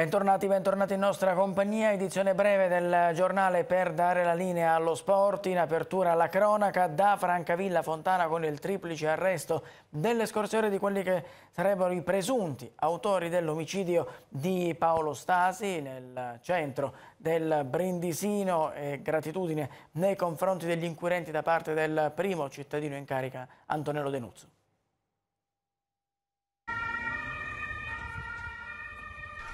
Bentornati, bentornati in nostra compagnia, edizione breve del giornale per dare la linea allo sport, in apertura alla cronaca da Francavilla Fontana con il triplice arresto delle scorse ore di quelli che sarebbero i presunti autori dell'omicidio di Paolo Stasi nel centro del Brindisino e gratitudine nei confronti degli inquirenti da parte del primo cittadino in carica Antonello Denuzzo.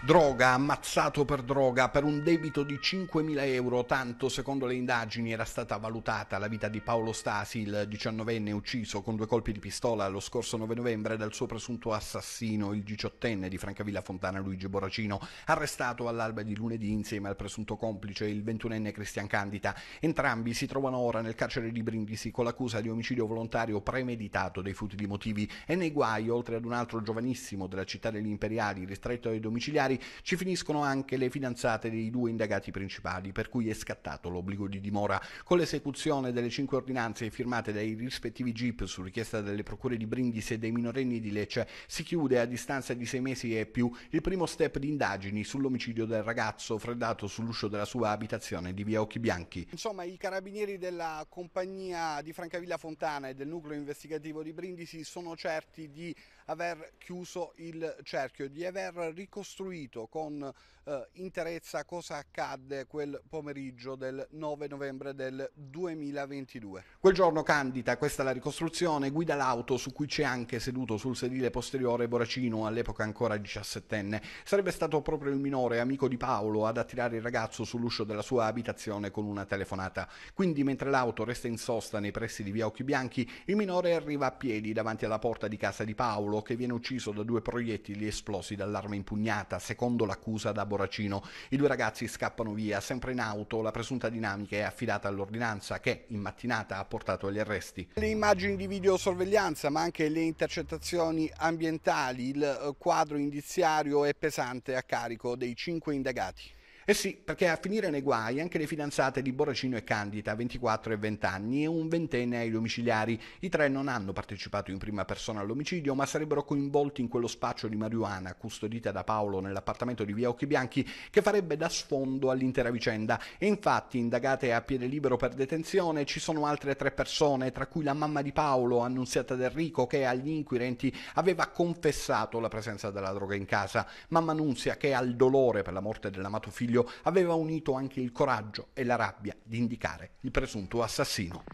Droga, ammazzato per droga, per un debito di 5.000 euro, tanto secondo le indagini era stata valutata la vita di Paolo Stasi, il diciannovenne ucciso con due colpi di pistola lo scorso 9 novembre dal suo presunto assassino, il diciottenne di Francavilla Fontana Luigi Boracino, arrestato all'alba di lunedì insieme al presunto complice, il ventunenne Cristian Candita. Entrambi si trovano ora nel carcere di Brindisi con l'accusa di omicidio volontario premeditato dei futili motivi e nei guai, oltre ad un altro giovanissimo della città degli imperiali ristretto ai domiciliari, penali ci finiscono anche le fidanzate dei due indagati principali, per cui è scattato l'obbligo di dimora. Con l'esecuzione delle cinque ordinanze firmate dai rispettivi GIP su richiesta delle procure di Brindisi e dei minorenni di Lecce, si chiude a distanza di sei mesi e più il primo step di indagini sull'omicidio del ragazzo freddato sull'uscio della sua abitazione di via Occhi Bianchi. Insomma, i carabinieri della compagnia di Francavilla Fontana e del nucleo investigativo di Brindisi sono certi di aver chiuso il cerchio, di aver ricostruito con eh, interezza cosa accadde quel pomeriggio del 9 novembre del 2022. Quel giorno Candida, questa è la ricostruzione, guida l'auto su cui c'è anche seduto sul sedile posteriore Boracino, all'epoca ancora 17enne. Sarebbe stato proprio il minore, amico di Paolo, ad attirare il ragazzo sull'uscio della sua abitazione con una telefonata. Quindi mentre l'auto resta in sosta nei pressi di via Occhi Bianchi, il minore arriva a piedi davanti alla porta di casa di Paolo Paolo che viene ucciso da due proiettili esplosi dall'arma impugnata, secondo l'accusa da Boracino. I due ragazzi scappano via, sempre in auto, la presunta dinamica è affidata all'ordinanza che in mattinata ha portato agli arresti. Le immagini di videosorveglianza ma anche le intercettazioni ambientali, il quadro indiziario è pesante a carico dei cinque indagati. Eh sì, perché a finire nei guai anche le fidanzate di Boracino e Candida, 24 e 20 anni, e un ventenne ai domiciliari. I tre non hanno partecipato in prima persona all'omicidio, ma sarebbero coinvolti in quello spaccio di marijuana custodita da Paolo nell'appartamento di Via Occhi Bianchi, che farebbe da sfondo all'intera vicenda. E infatti, indagate a piede libero per detenzione, ci sono altre tre persone, tra cui la mamma di Paolo, Annunziata da Enrico, che agli inquirenti aveva confessato la presenza della droga in casa. Mamma Annunzia, che al dolore per la morte dell'amato figlio Giulio aveva unito anche il coraggio e la rabbia di indicare il presunto assassino.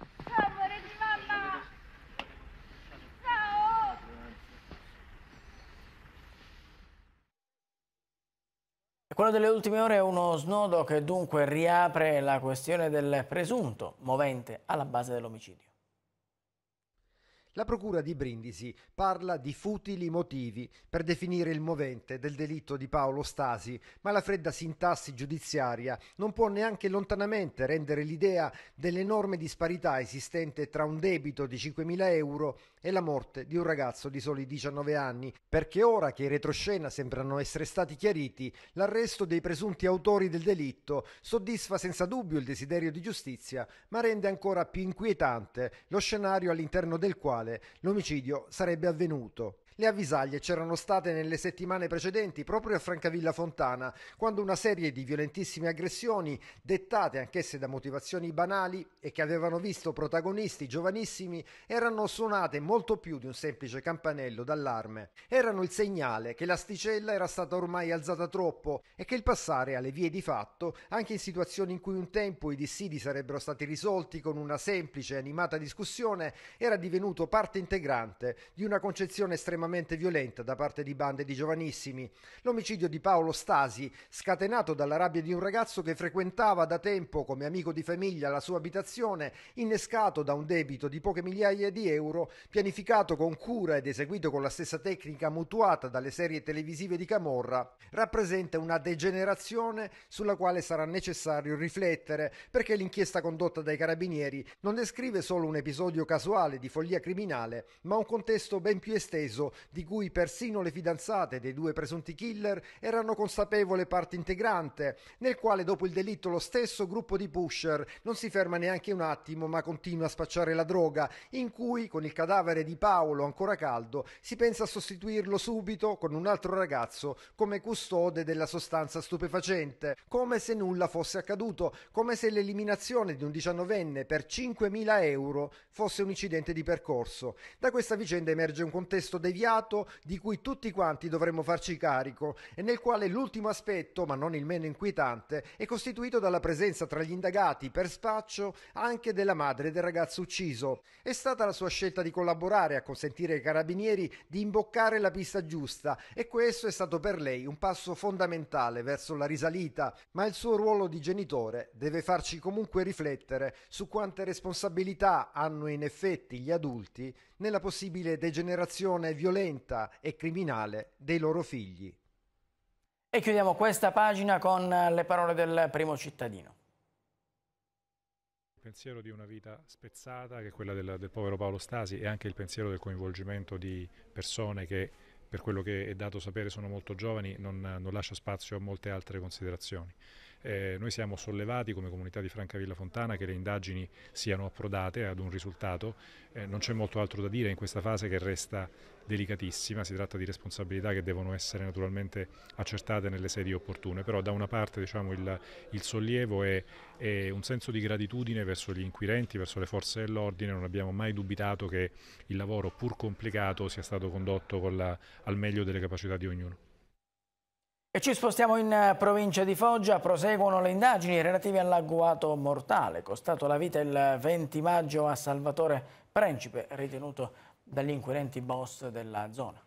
Quello delle ultime ore è uno snodo che dunque riapre la questione del presunto movente alla base dell'omicidio. La Procura di Brindisi parla di futili motivi per definire il movente del delitto di Paolo Stasi, ma la fredda sintassi giudiziaria non può neanche lontanamente rendere l'idea dell'enorme disparità esistente tra un debito di 5.000 euro e la morte di un ragazzo di soli 19 anni, perché ora che i retroscena sembrano essere stati chiariti, l'arresto dei presunti autori del delitto soddisfa senza dubbio il desiderio di giustizia, ma rende ancora più inquietante lo scenario all'interno del quale l'omicidio sarebbe avvenuto. Le avvisaglie c'erano state nelle settimane precedenti proprio a Francavilla Fontana, quando una serie di violentissime aggressioni, dettate anch'esse da motivazioni banali e che avevano visto protagonisti giovanissimi, erano suonate molto più di un semplice campanello d'allarme. Erano il segnale che l'asticella era stata ormai alzata troppo e che il passare alle vie di fatto, anche in situazioni in cui un tempo i dissidi sarebbero stati risolti con una semplice e animata discussione, era divenuto parte integrante di una concezione estremamente estremamente violenta da parte di bande di giovanissimi. L'omicidio di Paolo Stasi, scatenato dalla rabbia di un ragazzo che frequentava da tempo come amico di famiglia la sua abitazione, innescato da un debito di poche migliaia di euro, pianificato con cura ed eseguito con la stessa tecnica mutuata dalle serie televisive di Camorra, rappresenta una degenerazione sulla quale sarà necessario riflettere, perché l'inchiesta condotta dai carabinieri non descrive solo un episodio casuale di follia criminale, ma un contesto ben più esteso di cui persino le fidanzate dei due presunti killer erano consapevole parte integrante, nel quale dopo il delitto lo stesso gruppo di pusher non si ferma neanche un attimo ma continua a spacciare la droga, in cui con il cadavere di Paolo ancora caldo si pensa a sostituirlo subito con un altro ragazzo come custode della sostanza stupefacente, come se nulla fosse accaduto, come se l'eliminazione di un diciannovenne per 5.000 euro fosse un incidente di percorso. Da questa vicenda emerge un contesto deviato immediato di cui tutti quanti dovremmo farci carico e nel quale l'ultimo aspetto, ma non il meno inquietante, è costituito dalla presenza tra gli indagati per spaccio anche della madre del ragazzo ucciso. È stata la sua scelta di collaborare a consentire ai carabinieri di imboccare la pista giusta e questo è stato per lei un passo fondamentale verso la risalita, ma il suo ruolo di genitore deve farci comunque riflettere su quante responsabilità hanno in effetti gli adulti nella possibile degenerazione violenta violenta e criminale dei loro figli. E chiudiamo questa pagina con eh, le parole del primo cittadino. Il pensiero di una vita spezzata, che è quella del, del povero Paolo Stasi, e anche il pensiero del coinvolgimento di persone che, per quello che è dato sapere, sono molto giovani, non, non lascia spazio a molte altre considerazioni. Eh, noi siamo sollevati come comunità di Francavilla Fontana che le indagini siano approdate ad un risultato. Eh, non c'è molto altro da dire in questa fase che resta delicatissima, si tratta di responsabilità che devono essere naturalmente accertate nelle sedi opportune, però da una parte diciamo, il, il, sollievo è, è, un senso di gratitudine verso gli inquirenti, verso le forze dell'ordine, non abbiamo mai dubitato che il lavoro pur complicato sia stato condotto la, al meglio delle capacità di ognuno. E ci spostiamo in eh, provincia di Foggia, proseguono le indagini relative all'agguato mortale, costato la vita il 20 maggio a Salvatore Principe, ritenuto dagli inquirenti boss della zona.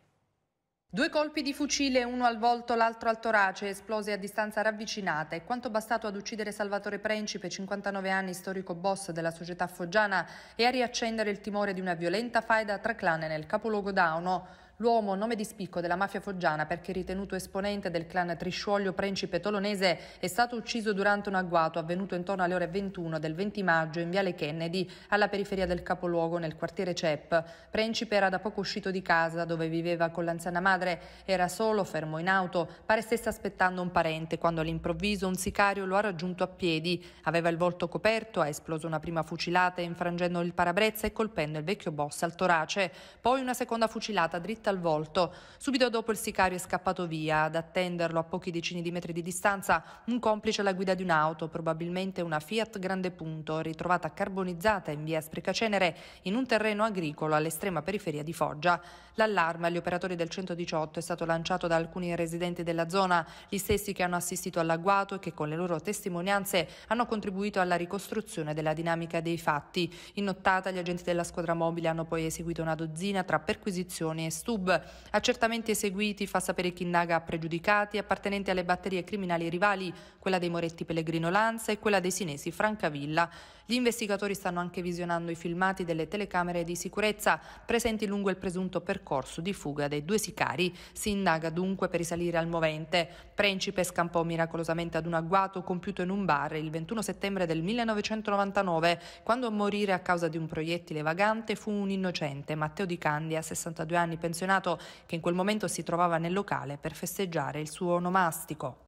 Due colpi di fucile, uno al volto, l'altro al torace, esplose a distanza ravvicinata. E quanto bastato ad uccidere Salvatore Principe, 59 anni, storico boss della società foggiana, e a riaccendere il timore di una violenta faida tra clan nel capoluogo Dauno. L'uomo, nome di spicco della mafia foggiana perché ritenuto esponente del clan Trisciuoglio Principe Tolonese, è stato ucciso durante un agguato avvenuto intorno alle ore 21 del 20 maggio in Viale Kennedy, alla periferia del capoluogo nel quartiere CEP. Principe era da poco uscito di casa dove viveva con l'anziana madre, era solo, fermo in auto, pare stesse aspettando un parente quando all'improvviso un sicario lo ha raggiunto a piedi. Aveva il volto coperto, ha esploso una prima fucilata infrangendo il parabrezza e colpendo il vecchio boss al torace, poi una seconda fucilata dritta ferita al volto. Subito dopo il sicario è scappato via. Ad attenderlo a pochi decini di metri di distanza un complice alla guida di un'auto, probabilmente una Fiat Grande Punto, ritrovata carbonizzata in via Sprecacenere in un terreno agricolo all'estrema periferia di Foggia. L'allarme agli operatori del 118 è stato lanciato da alcuni residenti della zona, gli stessi che hanno assistito all'agguato e che con le loro testimonianze hanno contribuito alla ricostruzione della dinamica dei fatti. In nottata gli agenti della squadra mobile hanno poi eseguito una dozzina tra perquisizioni e studi YouTube. Accertamenti eseguiti fa sapere Chinnaga a pregiudicati appartenenti alle batterie criminali rivali, quella dei Moretti Pellegrino Lanza e quella dei sinesi Francavilla. Gli investigatori stanno anche visionando i filmati delle telecamere di sicurezza presenti lungo il presunto percorso di fuga dei due sicari. Si indaga dunque per risalire al movente. Principe scampò miracolosamente ad un agguato compiuto in un bar il 21 settembre del 1999, quando a morire a causa di un proiettile vagante fu un innocente, Matteo Di Candia, 62 anni pensionato, che in quel momento si trovava nel locale per festeggiare il suo onomastico.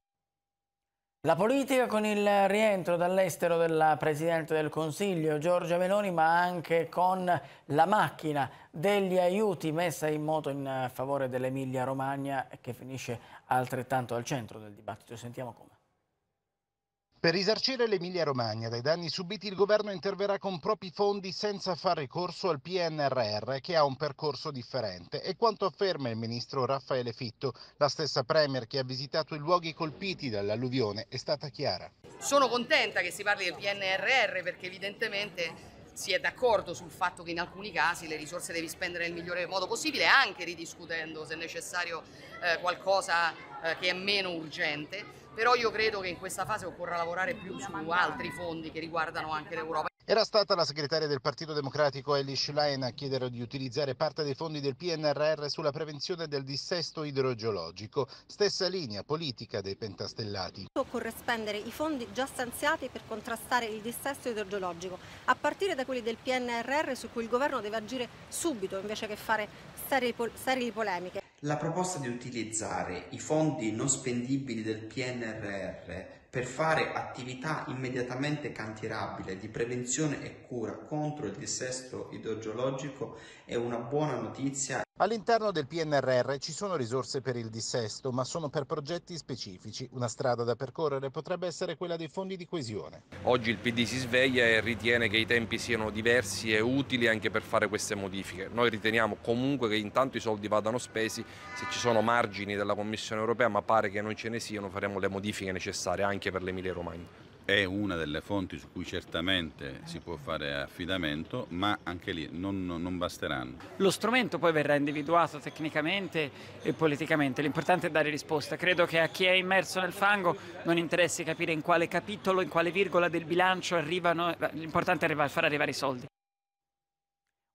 La politica con il rientro dall'estero della Presidente del Consiglio Giorgia Meloni ma anche con la macchina degli aiuti messa in moto in favore dell'Emilia Romagna che finisce altrettanto al centro del dibattito. Sentiamo come. Per risarcire l'Emilia Romagna dai danni subiti il governo interverrà con propri fondi senza far ricorso al PNRR che ha un percorso differente. E quanto afferma il ministro Raffaele Fitto, la stessa Premier che ha visitato i luoghi colpiti dall'alluvione, è stata chiara. Sono contenta che si parli del PNRR perché evidentemente si è d'accordo sul fatto che in alcuni casi le risorse devi spendere nel migliore modo possibile, anche ridiscutendo se necessario eh, qualcosa eh, che è meno urgente però io credo che in questa fase occorra lavorare più su altri fondi che riguardano anche l'Europa. Era stata la segretaria del Partito Democratico Ellie Schlein a chiedere di utilizzare parte dei fondi del PNRR sulla prevenzione del dissesto idrogeologico, stessa linea politica dei pentastellati. Occorre spendere i fondi già stanziati per contrastare il dissesto idrogeologico, a partire da quelli del PNRR su cui il governo deve agire subito invece che fare sterili polemiche. La proposta di utilizzare i fondi non spendibili del PNRR per fare attività immediatamente cantierabile di prevenzione e cura contro il dissesto idrogeologico è una buona notizia All'interno del PNRR ci sono risorse per il dissesto, ma sono per progetti specifici. Una strada da percorrere potrebbe essere quella dei fondi di coesione. Oggi il PD si sveglia e ritiene che i tempi siano diversi e utili anche per fare queste modifiche. Noi riteniamo comunque che intanto i soldi vadano spesi, se ci sono margini della Commissione europea, ma pare che non ce ne siano, faremo le modifiche necessarie anche per l'Emilia Romagna è una delle fonti su cui certamente si può fare affidamento, ma anche lì non, non basteranno. Lo strumento poi verrà individuato tecnicamente e politicamente, l'importante è dare risposta. Credo che a chi è immerso nel fango non interessi capire in quale capitolo, in quale virgola del bilancio arrivano, l'importante è far arrivare i soldi.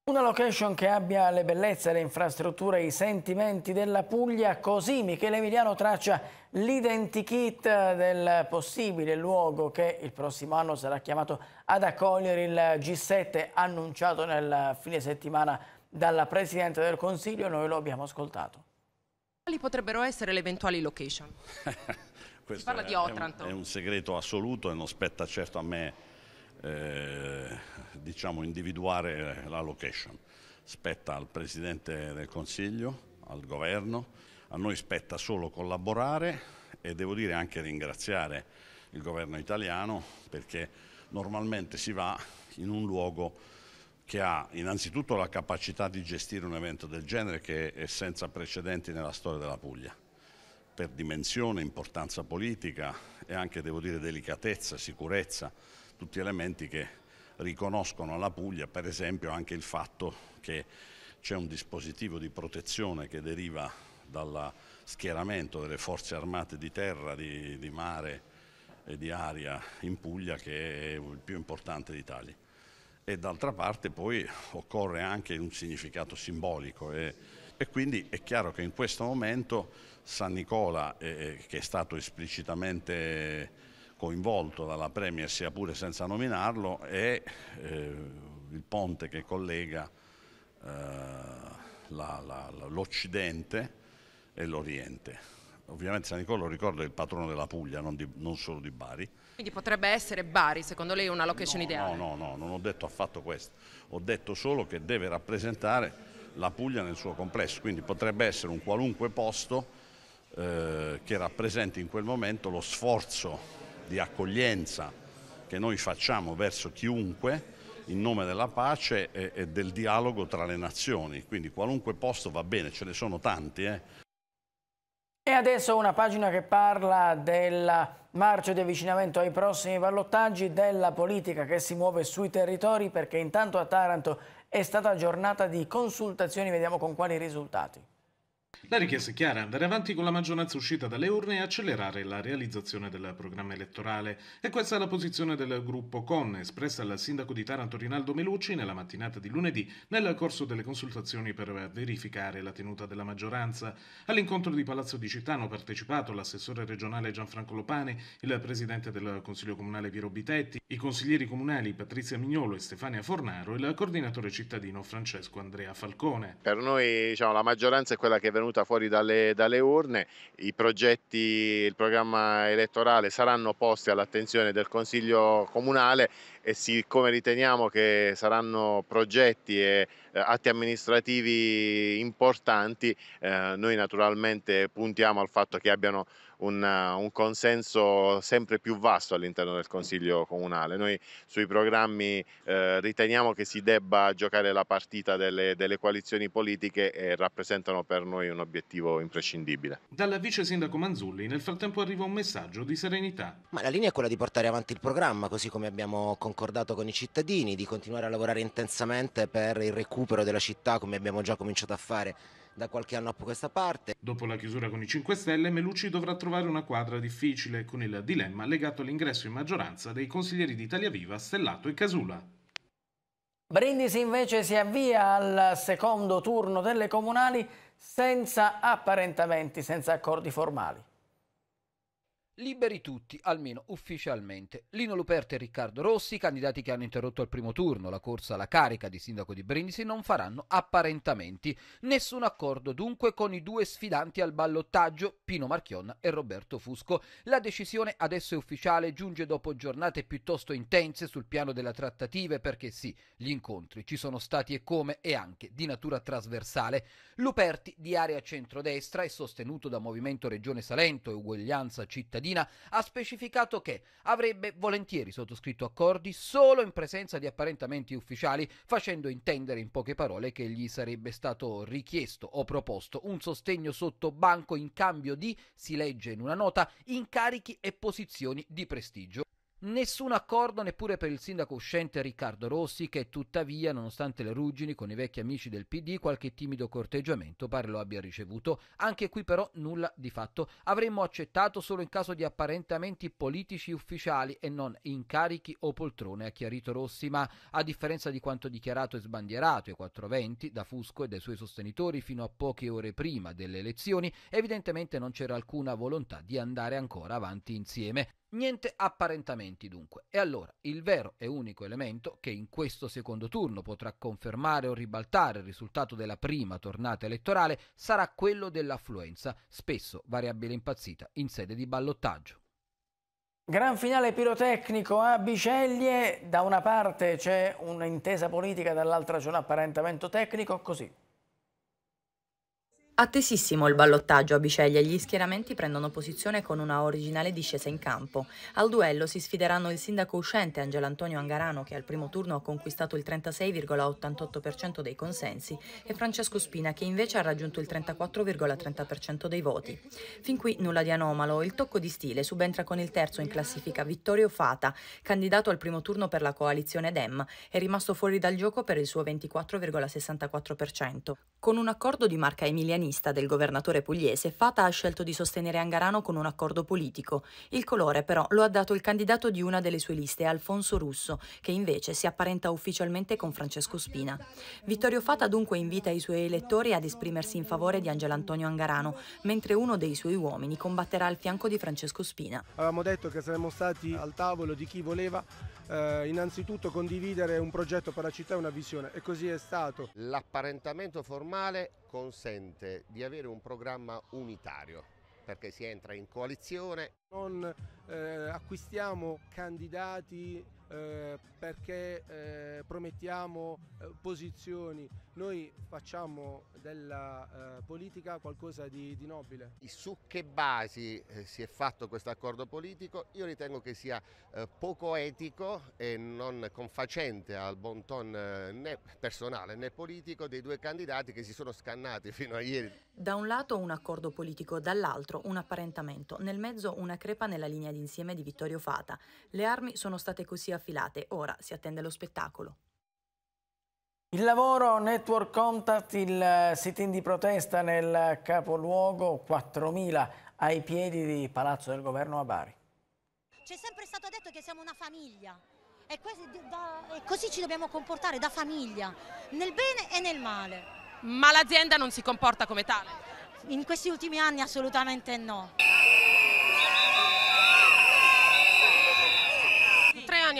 Una location che abbia le bellezze, le infrastrutture i sentimenti della Puglia, così Michele Emiliano traccia l'identikit del possibile luogo che il prossimo anno sarà chiamato ad accogliere il G7 annunciato nel fine settimana dalla Presidente del Consiglio, noi lo abbiamo ascoltato. Quali potrebbero essere le eventuali location? si parla è, di Otranto. È un, è un segreto assoluto e non spetta certo a me eh, diciamo, individuare la location. Spetta al Presidente del Consiglio, al Governo, a noi spetta solo collaborare e devo dire anche ringraziare il Governo italiano perché normalmente si va in un luogo che ha innanzitutto la capacità di gestire un evento del genere che è senza precedenti nella storia della Puglia per dimensione, importanza politica e anche devo dire delicatezza, sicurezza tutti elementi che riconoscono alla Puglia per esempio anche il fatto che c'è un dispositivo di protezione che deriva dal schieramento delle forze armate di terra, di, di mare e di aria in Puglia che è il più importante d'Italia. E d'altra parte poi occorre anche un significato simbolico e, e quindi è chiaro che in questo momento San Nicola, eh, eh che è stato esplicitamente coinvolto dalla Premier sia pure senza nominarlo è eh, il ponte che collega eh, l'Occidente e l'Oriente. Ovviamente San Nicola, lo ricordo, è il patrono della Puglia, non, di, non, solo di Bari. Quindi potrebbe essere Bari, secondo lei, una location no, ideale? No, no, no, non ho detto affatto questo. Ho detto solo che deve rappresentare la Puglia nel suo complesso, quindi potrebbe essere un qualunque posto eh, che rappresenti in quel momento lo sforzo di accoglienza che noi facciamo verso chiunque in nome della pace e, e del dialogo tra le nazioni. Quindi qualunque posto va bene, ce ne sono tanti. Eh. E adesso una pagina che parla della marcia di avvicinamento ai prossimi ballottaggi della politica che si muove sui territori perché intanto a Taranto è stata giornata di consultazioni, vediamo con quali risultati. La richiesta è chiara, andare avanti con la maggioranza uscita dalle urne e accelerare la realizzazione del programma elettorale. E questa è la posizione del gruppo CON, espressa dal sindaco di Taranto Rinaldo Melucci nella mattinata di lunedì nel corso delle consultazioni per verificare la tenuta della maggioranza. All'incontro di Palazzo di Città hanno partecipato l'assessore regionale Gianfranco Lopane, il presidente del Consiglio Comunale Piero Bitetti, i consiglieri comunali Patrizia Mignolo e Stefania Fornaro e il coordinatore cittadino Francesco Andrea Falcone. Per noi diciamo, la maggioranza è quella che è venuta venuta fuori dalle, dalle urne, i progetti, il programma elettorale saranno posti all'attenzione del Consiglio Comunale e siccome riteniamo che saranno progetti e eh, atti amministrativi importanti, eh, noi naturalmente puntiamo al fatto che abbiano un, un consenso sempre più vasto all'interno del Consiglio Comunale. Noi sui programmi eh, riteniamo che si debba giocare la partita delle, delle, coalizioni politiche e rappresentano per noi un obiettivo imprescindibile. Dalla vice sindaco Manzulli nel frattempo arriva un messaggio di serenità. Ma la linea è quella di portare avanti il programma, così come abbiamo concordato con i cittadini, di continuare a lavorare intensamente per il recupero della città, come abbiamo già cominciato a fare da qualche anno a questa parte. Dopo la chiusura con i 5 Stelle, Melucci dovrà trovare una quadra difficile con il dilemma legato all'ingresso in maggioranza dei consiglieri di Italia Viva, Stellato e Casula. Brindisi invece si avvia al secondo turno delle comunali senza apparentamenti, senza accordi formali. Liberi tutti, almeno ufficialmente. Lino Luperta e Riccardo Rossi, candidati che hanno interrotto al primo turno la corsa alla carica di sindaco di Brindisi, non faranno apparentamenti. Nessun accordo dunque con i due sfidanti al ballottaggio, Pino Marchionna e Roberto Fusco. La decisione adesso è ufficiale, giunge dopo giornate piuttosto intense sul piano della trattativa perché sì, gli incontri ci sono stati e come e anche di natura trasversale. Luperti di area centrodestra è sostenuto da Movimento Regione Salento e Uguaglianza Cittadina cittadina, ha specificato che avrebbe volentieri sottoscritto accordi solo in presenza di apparentamenti ufficiali, facendo intendere in poche parole che gli sarebbe stato richiesto o proposto un sostegno sotto banco in cambio di, si legge in una nota, incarichi e posizioni di prestigio Nessun accordo neppure per il sindaco uscente Riccardo Rossi che tuttavia, nonostante le ruggini con i vecchi amici del PD, qualche timido corteggiamento pare lo abbia ricevuto. Anche qui però nulla di fatto. Avremmo accettato solo in caso di apparentamenti politici ufficiali e non incarichi o poltrone, ha chiarito Rossi, ma a differenza di quanto dichiarato e sbandierato ai 420 da Fusco e dai suoi sostenitori fino a poche ore prima delle elezioni, evidentemente non c'era alcuna volontà di andare ancora avanti insieme. Niente apparentamenti dunque. E allora il vero e unico elemento che in questo secondo turno potrà confermare o ribaltare il risultato della prima tornata elettorale sarà quello dell'affluenza, spesso variabile impazzita in sede di ballottaggio. Gran finale pirotecnico a Biceglie, da una parte c'è un'intesa politica, dall'altra c'è un apparentamento tecnico, così Attesissimo il ballottaggio a Biceglie, gli schieramenti prendono posizione con una originale discesa in campo. Al duello si sfideranno il sindaco uscente Angelo Antonio Angarano, che al primo turno ha conquistato il 36,88% dei consensi, e Francesco Spina, che invece ha raggiunto il 34,30% dei voti. Fin qui nulla di anomalo, il tocco di stile subentra con il terzo in classifica Vittorio Fata, candidato al primo turno per la coalizione Dem, è rimasto fuori dal gioco per il suo 24,64%. Con un accordo di marca Emiliani afghanista del governatore pugliese, Fata ha scelto di sostenere Angarano con un accordo politico. Il colore però lo ha dato il candidato di una delle sue liste, Alfonso Russo, che invece si apparenta ufficialmente con Francesco Spina. Vittorio Fata dunque invita i suoi elettori ad esprimersi in favore di Angelo Antonio Angarano, mentre uno dei suoi uomini combatterà al fianco di Francesco Spina. Avevamo detto che saremmo stati al tavolo di chi voleva eh, innanzitutto condividere un progetto per la città e una visione e così è stato. L'apparentamento formale consente di avere un programma unitario perché si entra in coalizione non eh, acquistiamo candidati eh, perché eh, promettiamo eh, posizioni, noi facciamo della eh, politica qualcosa di, di nobile. Su che basi eh, si è fatto questo accordo politico? Io ritengo che sia poco etico e non confacente al bon ton né personale né politico dei due candidati che si sono scannati fino a ieri. Da un lato un accordo politico, dall'altro un apparentamento, nel mezzo una crepa nella linea d'insieme di Vittorio Fata. Le armi sono state così affilate, ora si attende lo spettacolo. Il lavoro Network Contact, il sit-in di protesta nel capoluogo 4.000 ai piedi di Palazzo del Governo a Bari. C'è sempre stato detto che siamo una famiglia, e, così ci dobbiamo comportare da famiglia, nel bene e nel male. Ma l'azienda non si comporta come tale? In questi ultimi anni assolutamente no.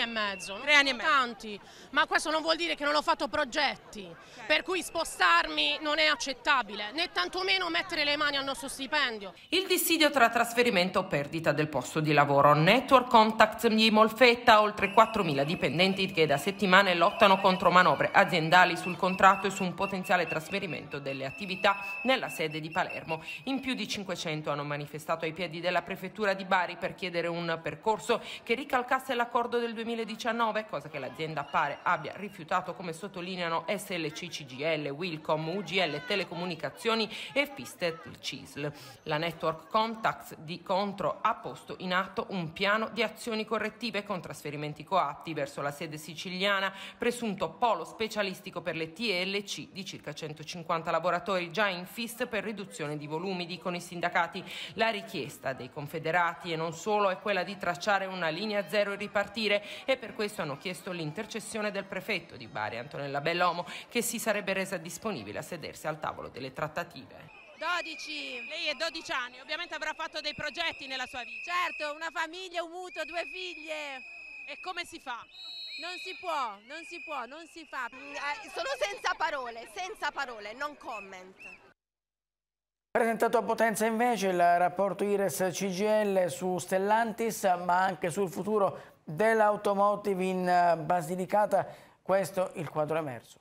anni e mezzo, tre anni e mezzo. tanti, ma questo non vuol dire che non ho fatto progetti, okay. per cui spostarmi non è accettabile, né tantomeno mettere le mani al nostro stipendio. Il dissidio tra trasferimento o perdita del posto di lavoro, Network Contact di Molfetta, oltre 4.000 dipendenti che da settimane lottano contro manovre aziendali sul contratto e su un potenziale trasferimento delle attività nella sede di Palermo. In più di 500 hanno manifestato ai piedi della prefettura di Bari per chiedere un percorso che ricalcasse l'accordo del 2020 2019, cosa che l'azienda pare abbia rifiutato come sottolineano SLC CGL, Wilcom, UGL Telecomunicazioni e Fistet CISL. La Network Contax di Contro ha posto in atto un piano di azioni correttive con trasferimenti coatti verso la sede siciliana, presunto polo specialistico per le TLC di circa 150 lavoratori già in FIS per riduzione di volumi, dicono i sindacati. La richiesta dei confederati e non solo è quella di tracciare una linea zero e ripartire e per questo hanno chiesto l'intercessione del prefetto di Bari, Antonella Bellomo, che si sarebbe resa disponibile a sedersi al tavolo delle trattative. 12, lei è 12 anni, ovviamente avrà fatto dei progetti nella sua vita. Certo, una famiglia, un mutuo, due figlie. E come si fa? Non si può, non si può, non si fa. Mm, eh, sono senza parole, senza parole, non comment. Presentato a Potenza invece il rapporto Ires-CGL su Stellantis ma anche sul futuro dell'automotive in eh, Basilicata. Questo il quadro emerso.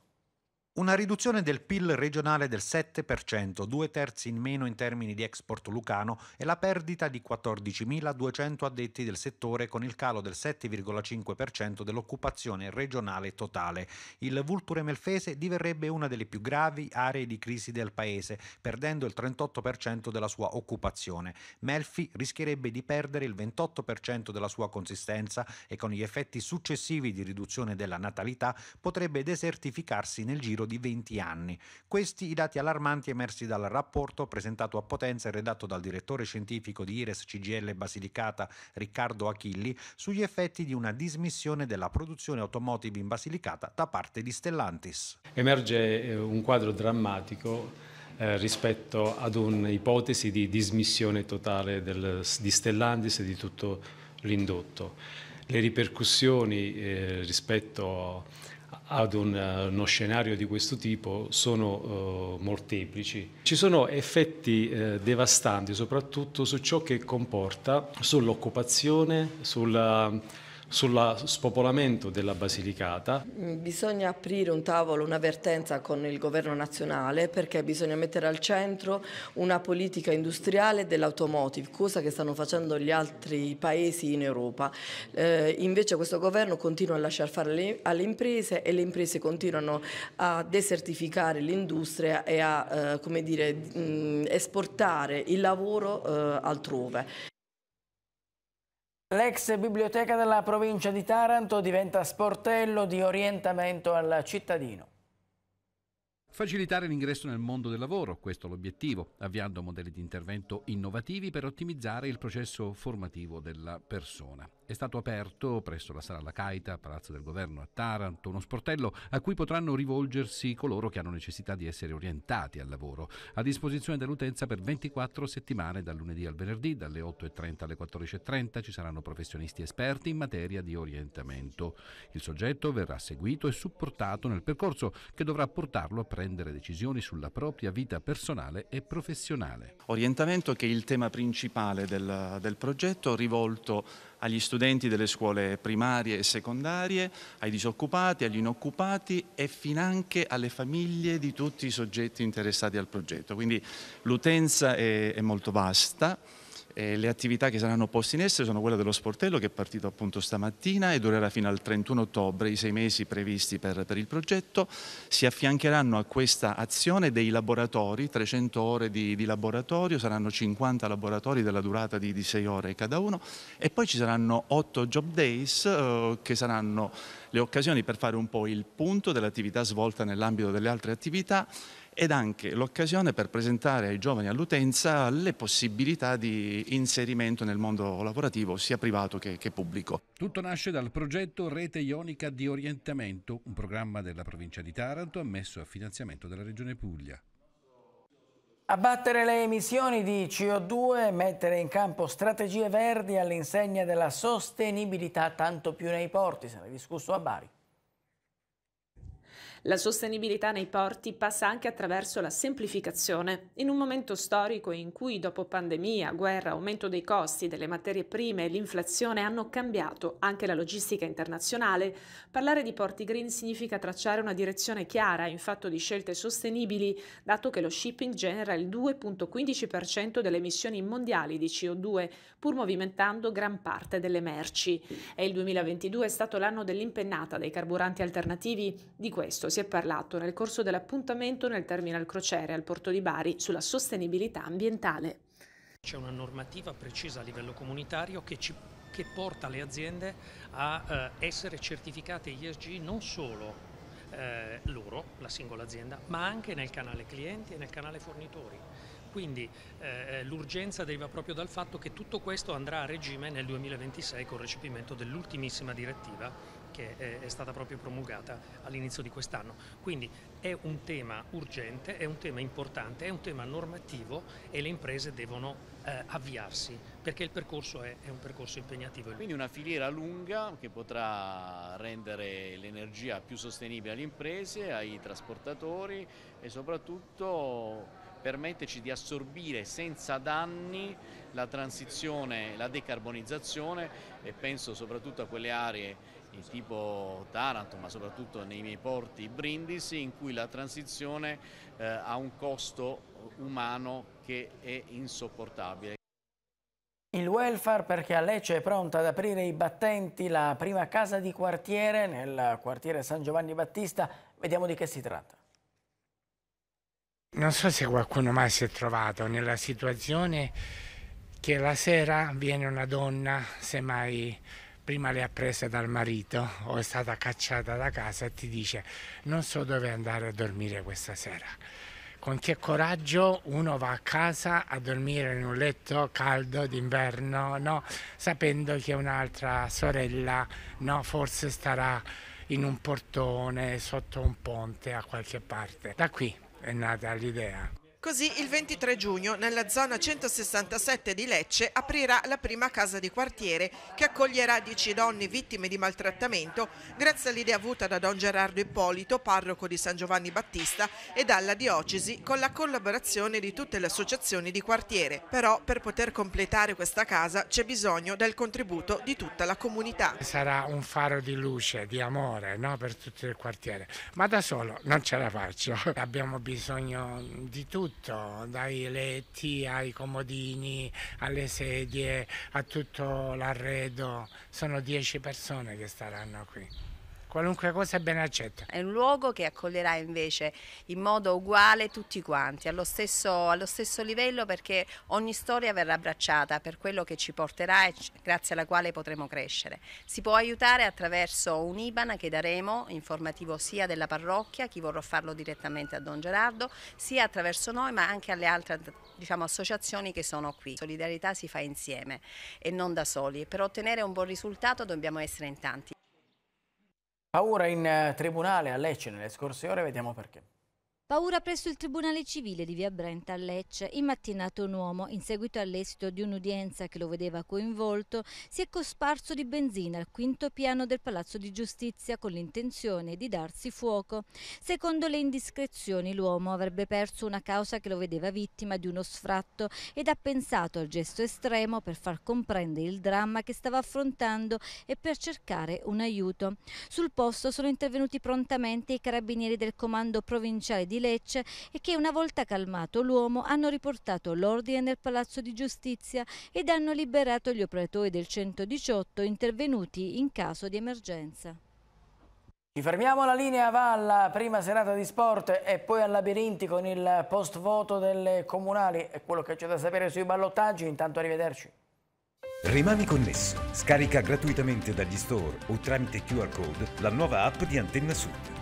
Una riduzione del PIL regionale del 7%, due terzi in meno in termini di export lucano e la perdita di 14.200 addetti del settore con il calo del 7,5% dell'occupazione regionale totale. Il Vulture Melfese diverrebbe una delle più gravi aree di crisi del paese, perdendo il 38% della sua occupazione. Melfi rischierebbe di perdere il 28% della sua consistenza e con gli effetti successivi di riduzione della natalità potrebbe desertificarsi nel giro giro di 20 anni. Questi i dati allarmanti emersi dal rapporto presentato a Potenza e redatto dal direttore scientifico di Ires CGL Basilicata Riccardo Achilli sugli effetti di una dismissione della produzione automotive in Basilicata da parte di Stellantis. Emerge eh, un quadro drammatico eh, rispetto ad un'ipotesi di dismissione totale del, di Stellantis e di tutto l'indotto. Le ripercussioni eh, rispetto ad un, eh, uno scenario di questo tipo sono eh, molteplici. Ci sono effetti eh, devastanti soprattutto su ciò che comporta sull'occupazione, sulla sullo spopolamento della Basilicata. Mm, bisogna aprire un tavolo, un'avvertenza con il governo nazionale perché bisogna mettere al centro una politica industriale dell'automotive, cosa che stanno facendo gli altri paesi in Europa. Eh, invece questo governo continua a lasciar fare le, alle imprese e le imprese continuano a desertificare l'industria e a eh, dire, mh, mm, esportare il lavoro eh, altrove. L'ex biblioteca della provincia di Taranto diventa sportello di orientamento al cittadino. Facilitare l'ingresso nel mondo del lavoro, questo è l'obiettivo, avviando modelli di intervento innovativi per ottimizzare il processo formativo della persona. È stato aperto presso la Sala La Caita, Palazzo del Governo a Taranto, uno sportello a cui potranno rivolgersi coloro che hanno necessità di essere orientati al lavoro, a disposizione dell'utenza per 24 settimane dal lunedì al venerdì, dalle 8.30 alle 14.30 ci saranno professionisti esperti in materia di orientamento. Il soggetto verrà seguito e supportato nel percorso che dovrà portarlo a prendere prendere decisioni sulla propria vita personale e professionale. Orientamento che è il tema principale del, del progetto rivolto agli studenti delle scuole primarie e secondarie, ai disoccupati, agli inoccupati e finanche alle famiglie di tutti i soggetti interessati al progetto. Quindi l'utenza è, è molto vasta. Eh, le attività che saranno poste in essere sono quella dello sportello che è partito appunto stamattina e durerà fino al 31 ottobre, i sei mesi previsti per, per il progetto. Si affiancheranno a questa azione dei laboratori, 300 ore di, di laboratorio, saranno 50 laboratori della durata di, di 6 ore cada uno e poi ci saranno 8 job days eh, che saranno le occasioni per fare un po' il punto dell'attività svolta nell'ambito delle altre attività ed anche l'occasione per presentare ai giovani all'utenza le possibilità di inserimento nel mondo lavorativo sia privato che, che, pubblico. Tutto nasce dal progetto Rete Ionica di Orientamento, un programma della provincia di Taranto ammesso a finanziamento della Regione Puglia. Abbattere le emissioni di CO2 mettere in campo strategie verdi all'insegna della sostenibilità tanto più nei porti, se ne è discusso a Bari. La sostenibilità nei porti passa anche attraverso la semplificazione. In un momento storico in cui dopo pandemia, guerra, aumento dei costi delle materie prime e l'inflazione hanno cambiato anche la logistica internazionale, parlare di porti green significa tracciare una direzione chiara in fatto di scelte sostenibili, dato che lo shipping genera il 2.15% delle emissioni mondiali di CO2, pur movimentando gran parte delle merci. E il 2022 è stato l'anno dell'impennata dei carburanti alternativi. Di questo si è parlato nel corso dell'appuntamento nel terminal crociere al porto di Bari sulla sostenibilità ambientale. C'è una normativa precisa a livello comunitario che ci che porta le aziende a eh, essere certificate ESG non solo eh, loro, la singola azienda, ma anche nel canale clienti e nel canale fornitori. Quindi eh, eh l'urgenza deriva proprio dal fatto che tutto questo andrà a regime nel 2026 con il recepimento dell'ultimissima direttiva che è, è stata proprio promulgata all'inizio di quest'anno. Quindi è un tema urgente, è un tema importante, è un tema normativo e le imprese devono eh, avviarsi perché il percorso è, è un percorso impegnativo. Quindi una filiera lunga che potrà rendere l'energia più sostenibile alle imprese, ai trasportatori e soprattutto permetterci di assorbire senza danni la transizione, la decarbonizzazione e penso soprattutto a quelle aree in tipo Taranto ma soprattutto nei miei porti Brindisi in cui la transizione eh, ha un costo umano che è insopportabile. Il welfare perché a Lecce è pronta ad aprire i battenti la prima casa di quartiere nel quartiere San Giovanni Battista. Vediamo di che si tratta. Non so se qualcuno mai si è trovato nella situazione che la sera viene una donna, semmai prima le ha prese dal marito o è stata cacciata da casa e ti dice non so dove andare a dormire questa sera. Con che coraggio uno va a casa a dormire in un letto caldo d'inverno, no? sapendo che un'altra sorella no? forse starà in un portone, sotto un ponte, a qualche parte. Da qui è nata l'idea. Così il 23 giugno nella zona 167 di Lecce aprirà la prima casa di quartiere che accoglierà 10 donne vittime di maltrattamento grazie all'idea avuta da Don Gerardo Ippolito, parroco di San Giovanni Battista e dalla diocesi con la collaborazione di tutte le associazioni di quartiere. Però per poter completare questa casa c'è bisogno del contributo di tutta la comunità. Sarà un faro di luce, di amore no? per tutto il quartiere, ma da solo non ce la faccio. Abbiamo bisogno di tutti tutto, dai letti ai comodini, alle sedie, a tutto l'arredo. Sono dieci persone che staranno qui qualunque cosa è ben accetta. È un luogo che accoglierà invece in modo uguale tutti quanti, allo stesso, allo stesso livello perché ogni storia verrà abbracciata per quello che ci porterà e grazie alla quale potremo crescere. Si può aiutare attraverso un IBAN che daremo, informativo sia della parrocchia, chi vorrà farlo direttamente a Don Gerardo, sia attraverso noi ma anche alle altre diciamo, associazioni che sono qui. Solidarietà si fa insieme e non da soli. Per ottenere un buon risultato dobbiamo essere in tanti. Paura in eh, tribunale a Lecce nelle scorse ore, vediamo perché. Paura presso il Tribunale Civile di Via Brenta a Lecce. Immattinato un uomo, in seguito all'esito di un'udienza che lo vedeva coinvolto, si è cosparso di benzina al quinto piano del Palazzo di Giustizia con l'intenzione di darsi fuoco. Secondo le indiscrezioni l'uomo avrebbe perso una causa che lo vedeva vittima di uno sfratto ed ha pensato al gesto estremo per far comprendere il dramma che stava affrontando e per cercare un aiuto. Sul posto sono intervenuti prontamente i carabinieri del comando provinciale di Lecce e che una volta calmato l'uomo hanno riportato l'ordine nel Palazzo di Giustizia ed hanno liberato gli operatori del 118 intervenuti in caso di emergenza. Ci fermiamo alla linea va prima serata di sport e poi al labirinti con il post voto delle comunali e quello che c'è da sapere sui ballottaggi, intanto arrivederci. Rimani connesso, scarica gratuitamente dagli store o tramite QR code la nuova app di Antenna Sud